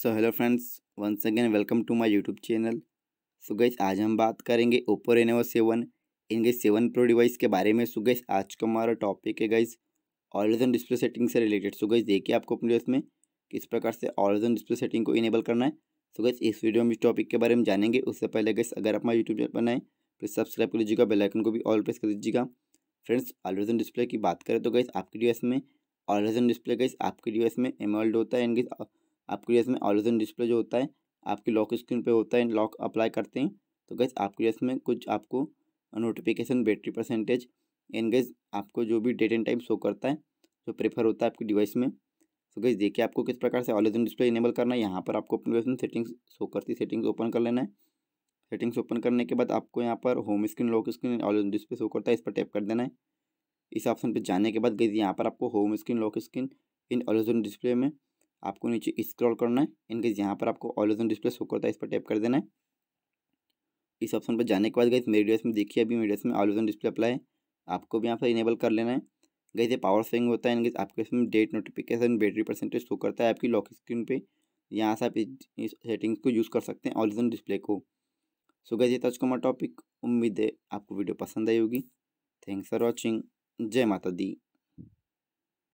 so hello friends once again welcome to my YouTube channel so guys आज हम बात करेंगे ओप्पो रेनोवा सेवन इनके सेवन प्रो डिवाइस के बारे में सो गैस आज का हमारा टॉपिक है गैस ऑलरेजन डिस्प्ले सेटिंग से रिलेटेड सो गैस देखिए आपको अपने डिवाइस में किस प्रकार से ऑलरेजन डिस्प्ले सेटिंग को इनेबल करना है सो गैस इस वीडियो में इस टॉपिक के बारे में जानेंगे उससे पहले गैस अगर आप हमारे यूट्यूब चैनल बनाएं प्लीज़ सब्सक्राइब कर लीजिएगा बेलाइकन को भी ऑल प्रेस कर दीजिएगा फ्रेंड्स ऑलरेजन डिस्प्ले की बात करें तो गैस आपके डिवाइस में ऑलरेजन डिस्प्ले गैस आपके डिवाइस में एमोल्ड होता है इनके आपके लिए इसमें ऑलिजन डिस्प्ले जो होता है आपकी लॉक स्क्रीन पे होता है लॉक अप्लाई करते हैं तो गैस आपके लिए इसमें कुछ आपको notification battery percentage and guys आपको जो भी डेट एंड टाइम शो करता है जो प्रेफर होता है आपकी डिवाइस में तो गैस देखिए आपको किस प्रकार से ऑलिजन डिस्प्ले इनेबल करना है यहाँ पर आपको अपने डिवाइस में सेटिंग्स शो करती सेटिंग्स ओपन कर लेना है सेटिंग्स ओपन करने के बाद आपको यहाँ पर home screen lock screen always on display show करता है इस पर टैप कर देना है इस ऑप्शन पर जाने के बाद गई यहाँ पर आपको होम स्क्रीन लॉक स्क्रीन इन ऑलिजन डिस्प्ले में आपको नीचे स्क्रॉल करना है इनकेस यहाँ पर आपको ऑलोजन डिस्प्ले शो करता है इस पर टैप कर देना है इस ऑप्शन पर जाने के बाद गई मेरी ड्रेस में देखिए अभी मेरी ड्रेस में ऑलोजन डिस्प्ले अप्लाई है आपको भी यहाँ पर इनेबल कर लेना है गई ये पावर सेविंग होता है इनकेस आपके इसमें date notification battery percentage show करता है आपकी लॉक स्क्रीन पर यहाँ से आप इस सेटिंग्स को यूज़ कर सकते हैं ऑलिजन डिस्प्ले को सो गई ये था टॉपिक उम्मीद है आपको वीडियो पसंद आई होगी थैंक्स फॉर वॉचिंग जय माता दी